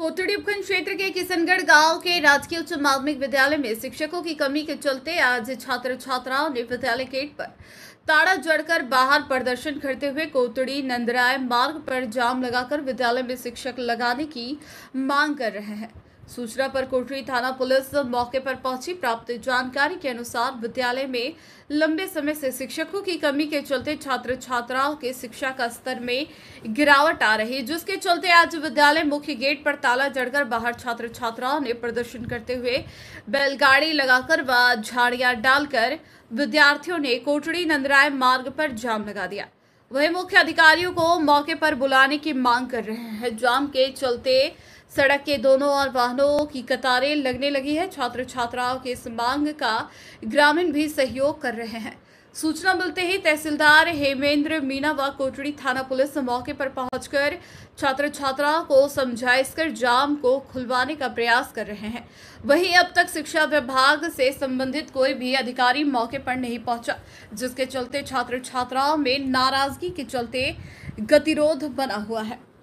कोतड़ी उपखंड क्षेत्र के किशनगढ़ गांव के राजकीय उच्च माध्यमिक विद्यालय में शिक्षकों की कमी के चलते आज छात्र छात्राओं ने विद्यालय गेट पर ताड़ा जड़कर बाहर प्रदर्शन करते हुए कोतड़ी नंदराय मार्ग पर जाम लगाकर विद्यालय में शिक्षक लगाने की मांग कर रहे हैं सूचना पर कोटरी थाना पुलिस मौके पर पहुंची प्राप्त जानकारी के अनुसार विद्यालय में लंबे समय से शिक्षकों की कमी के चलते छात्र छात्राओं के शिक्षा का स्तर में गिरावट आ रही जिसके चलते आज विद्यालय मुख्य गेट पर ताला जड़कर बाहर छात्र छात्राओं ने प्रदर्शन करते हुए बैलगाड़ी लगाकर व झाड़ियां डालकर विद्यार्थियों ने कोटड़ी नंदराय मार्ग पर जाम लगा दिया वही मुख्य अधिकारियों को मौके पर बुलाने की मांग कर रहे हैं जाम के चलते सड़क के दोनों ओर वाहनों की कतारें लगने लगी है छात्र छात्राओं की इस मांग का ग्रामीण भी सहयोग कर रहे हैं सूचना मिलते ही तहसीलदार हेमेंद्र मीना व कोटड़ी थाना पुलिस मौके पर पहुंचकर छात्र छात्राओं को समझाइश कर जाम को खुलवाने का प्रयास कर रहे हैं वहीं अब तक शिक्षा विभाग से संबंधित कोई भी अधिकारी मौके पर नहीं पहुंचा जिसके चलते छात्र छात्राओं में नाराजगी के चलते गतिरोध बना हुआ है